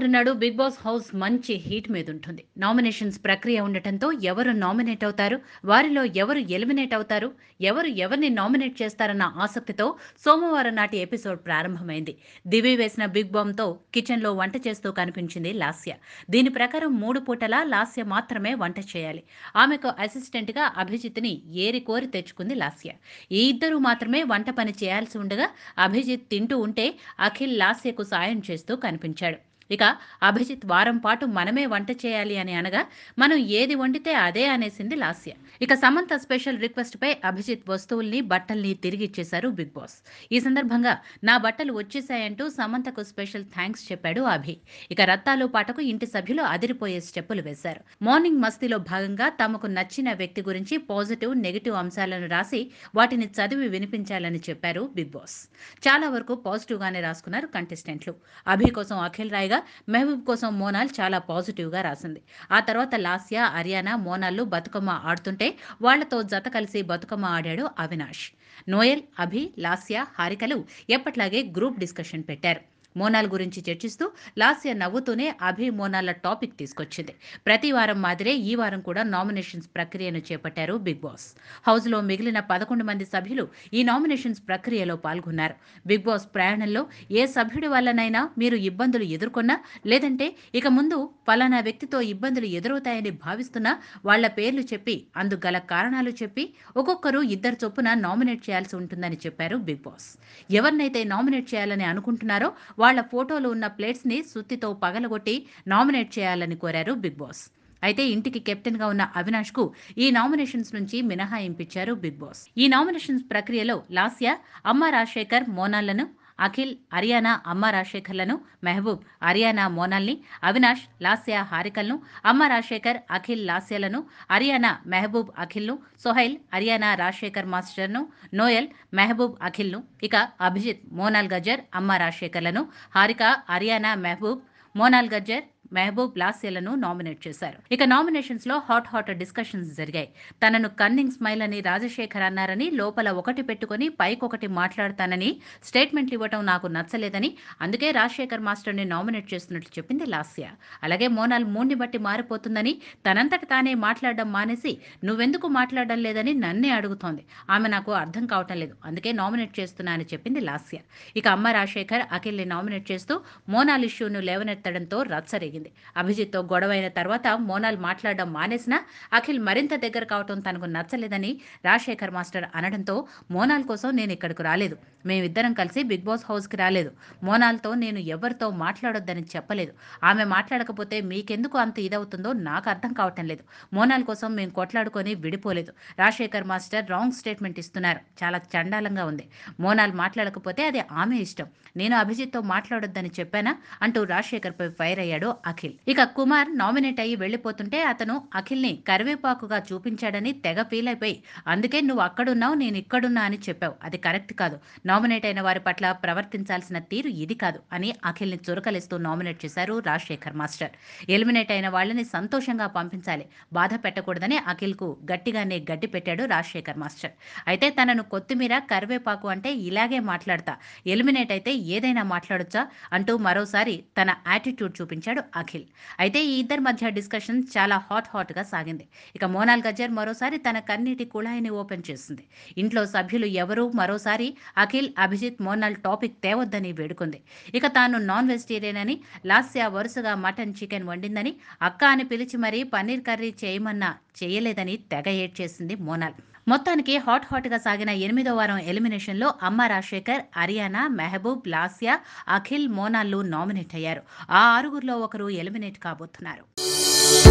శనివారం నాడు Bigg Boss house మంచి హీట్ మీద ఉంటుంది నామినేషన్స్ ప్రక్రియ ఉండటంతో ఎవరు నామినేట్ అవుతారు వారిలో ఎవరు ఎలిమినేట్ అవుతారు ఎవరు ఎవరిని నామినేట్ చేస్తారన్న ఆసక్తితో సోమవారం నాటి ఎపిసోడ్ ప్రారంభమైంది దివి వేసిన బిగ్ బామ్తో కిచెన్లో వంట చేస్తూ కనిపించింది లాస్య దీని ప్రకారం మూడు పూటలా లాస్య మాత్రమే వంట చేయాలి ఆమెకు అసిస్టెంట్గా అభిజిత్ని ఏరి కోరి తెచ్చుకుంది లాస్య ఈ ఇద్దరు మాత్రమే వంట పని చేయాల్సి ఉండగా అభిజిత్ తింటూ ఉంటే అఖిల్ లాస్యకు సాయం చేస్తూ కనిపించాడు ఇక అభిజిత్ వారం పాటు మనమే వంట చేయాలి అని అనగా మనం ఏది వండితే అదే అనేసింది లాస్య ఇక సమంత స్పెషల్ రిక్వెస్ట్ పై అభిజిత్ వస్తువుల్ని బట్టల్ని తిరిగి ఇచ్చేశారు బిగ్ బాస్ ఈ సందర్భంగా నా బట్టలు వచ్చేసాయంటూ సమంతకు స్పెషల్ థ్యాంక్స్ చెప్పాడు అభి ఇక రత్తాలు పాటకు ఇంటి సభ్యులు అదిరిపోయే స్టెప్పులు వేశారు మార్నింగ్ మస్తీలో భాగంగా తమకు నచ్చిన వ్యక్తి గురించి పాజిటివ్ నెగిటివ్ అంశాలను రాసి వాటిని చదివి వినిపించాలని చెప్పారు బిగ్ బాస్ చాలా వరకు పాజిటివ్గానే రాసుకున్నారు కంటెస్టెంట్లు అభి కోసం అఖిల్ రాయ్గా మెహబూబ్ కోసం మోనాల్ చాలా పాజిటివ్గా రాసింది ఆ తర్వాత లాస్యా అరియానా మోనాల్లు బతుకమ్మ ఆడుతుంటే వాళ్లతో జత కలిసి బతుకమ్మ ఆడాడు అవినాష్ నోయల్ అభి లాస్యా హారికలు ఎప్పట్లాగే గ్రూప్ డిస్కషన్ పెట్టారు మోనాల్ గురించి చర్చిస్తూ లాస్య నవ్వుతూనే అభి మోనాల టాపిక్ తీసుకొచ్చింది ప్రతి వారం మాదిరే ఈ వారం కూడా నామినేషన్స్ ప్రక్రియను చేపట్టారు బిగ్ బాస్ హౌస్లో మిగిలిన పదకొండు మంది సభ్యులు ఈ నామినేషన్స్ ప్రక్రియలో పాల్గొన్నారు బిగ్ బాస్ ప్రయాణంలో ఏ సభ్యుడి వల్లనైనా మీరు ఇబ్బందులు ఎదుర్కొన్నా లేదంటే ఇక ముందు ఫలానా వ్యక్తితో ఇబ్బందులు ఎదురవుతాయని భావిస్తున్నా వాళ్ల పేర్లు చెప్పి అందుగల కారణాలు చెప్పి ఒక్కొక్కరు ఇద్దరు చొప్పున నామినేట్ చేయాల్సి ఉంటుందని చెప్పారు బిగ్ బాస్ ఎవరినైతే నామినేట్ చేయాలని అనుకుంటున్నారో వాళ్ల ఫోటోలు ఉన్న ప్లేట్స్ని సుత్తితో పగలగొట్టి నామినేట్ చేయాలని కోరారు బిగ్ బాస్ అయితే ఇంటికి కెప్టెన్గా ఉన్న అవినాష్ కు ఈ నామినేషన్స్ నుంచి మినహాయింపించారు బిగ్ బాస్ ఈ నామినేషన్స్ ప్రక్రియలో లాస్య అమ్మ రాజశేఖర్ మోనాళ్లను అఖిల్ హర్యానా అమ్మ రాజశేఖర్లను మెహబూబ్ హర్యానా మోనల్ని అవినాష్ లాస్యా హారికల్ను అమ్మ రాజశేఖర్ అఖిల్ లాస్యాలను హర్యానా మెహబూబ్ అఖిల్ను సొహైల్ హర్యానా రాజశేఖర్ మాస్టర్ను నోయల్ మెహబూబ్ అఖిల్ను ఇక అభిజిత్ మోనాల్ గజర్ అమ్మ రాజశేఖర్లను హారిక హర్యానా మెహబూబ్ మోనాల్ గజ్జర్ మెహబూబ్ లాస్యలను నామినేట్ చేశారు ఇక నామినేషన్స్ లో హాట్ హాట్ డిస్కషన్స్ జరిగాయి తనను కన్నింగ్ స్మైల్ అని రాజశేఖర్ అన్నారని లోపల ఒకటి పెట్టుకుని పైకొకటి మాట్లాడతానని స్టేట్మెంట్లు ఇవ్వటం నాకు నచ్చలేదని అందుకే రాజశేఖర్ మాస్టర్ని నామినేట్ చేస్తున్నట్లు చెప్పింది లాస్య అలాగే మోనాల్ మూడ్ని బట్టి మారిపోతుందని తనంతట తానే మాట్లాడడం మానేసి నువ్వెందుకు మాట్లాడడం లేదని నన్నే అడుగుతోంది ఆమె నాకు అర్థం కావటం లేదు అందుకే నామినేట్ చేస్తున్నా అని చెప్పింది లాస్య ఇక అమ్మ రాజశేఖర్ అఖిల్ని నామినేట్ చేస్తూ మోనాల్ ఇష్యూను లేవనెత్తడంతో రచ్చరేగింది జరిగింది అభిజిత్తో గొడవైన తర్వాత మోనాల్ మాట్లాడడం మానేసినా అఖిల్ మరింత దగ్గర కావటం తనకు నచ్చలేదని రాజశేఖర్ మాస్టర్ అనడంతో మోనాల్ కోసం నేను ఇక్కడికి రాలేదు మేమిద్దరం కలిసి బిగ్ బాస్ హౌస్కి రాలేదు మోనాల్తో నేను ఎవరితో మాట్లాడొద్దని చెప్పలేదు ఆమె మాట్లాడకపోతే మీకెందుకు అంత ఇదవుతుందో నాకు అర్థం కావటం లేదు మోనాల్ కోసం మేము కొట్లాడుకొని విడిపోలేదు రాజశేఖర్ మాస్టర్ రాంగ్ స్టేట్మెంట్ ఇస్తున్నారు చాలా చండాలంగా ఉంది మోనాల్ మాట్లాడకపోతే అది ఆమె ఇష్టం నేను అభిజిత్తో మాట్లాడొద్దని చెప్పానా అంటూ రాజశేఖర్పై ఫైర్ అయ్యాడు అఖిల్ ఇక కుమార్ నామినేట్ అయ్యి వెళ్లిపోతుంటే అతను అఖిల్ని కరివేపాకుగా చూపించాడని తెగ ఫీల్ అయిపోయి అందుకే నువ్వు అక్కడున్నావు నేను ఇక్కడున్నా అని చెప్పావు అది కరెక్ట్ కాదు నామినేట్ అయిన వారి పట్ల ప్రవర్తించాల్సిన తీరు ఇది కాదు అని అఖిల్ని చురకలిస్తూ నామినేట్ చేశారు రాజశేఖర్ మాస్టర్ ఎలిమినేట్ అయిన వాళ్ళని సంతోషంగా పంపించాలి బాధ పెట్టకూడదని అఖిల్ కు గట్టిగానే గడ్డి పెట్టాడు రాజశేఖర్ మాస్టర్ అయితే తనను కొత్తిమీర కరివేపాకు అంటే ఇలాగే మాట్లాడతా ఎలిమినేట్ అయితే ఏదైనా మాట్లాడొచ్చా అంటూ మరోసారి తన యాటిట్యూడ్ చూపించాడు అఖిల్ అయితే ఈ ఇద్దరి మధ్య డిస్కషన్ చాలా హాట్ హాట్గా సాగింది ఇక మోనాల్ గజ్జర్ మరోసారి తన కన్నీటి కుళాయిని ఓపెన్ చేసింది ఇంట్లో సభ్యులు ఎవరూ మరోసారి అఖిల్ అభిజిత్ మోనాల్ టాపిక్ తేవద్దని వేడుకుంది ఇక తాను నాన్ వెజిటేరియన్ అని లాస్య వరుసగా మటన్ చికెన్ వండిందని అక్క అని పిలిచి మరీ పన్నీర్ కర్రీ చేయమన్నా చేయలేదని తెగ ఏడ్ చేసింది మోనాల్ మొత్తానికి హాట్ హాట్ గా సాగిన ఎనిమిదో వారం ఎలిమినేషన్లో అమ్మ రాజశేఖర్ అరియానా మెహబూబ్ లాస్యా అఖిల్ మోనాల్లు నామినేట్ అయ్యారు ఆ ఆరుగురిలో ఒకరు ఎలిమినేట్ కాబోతున్నారు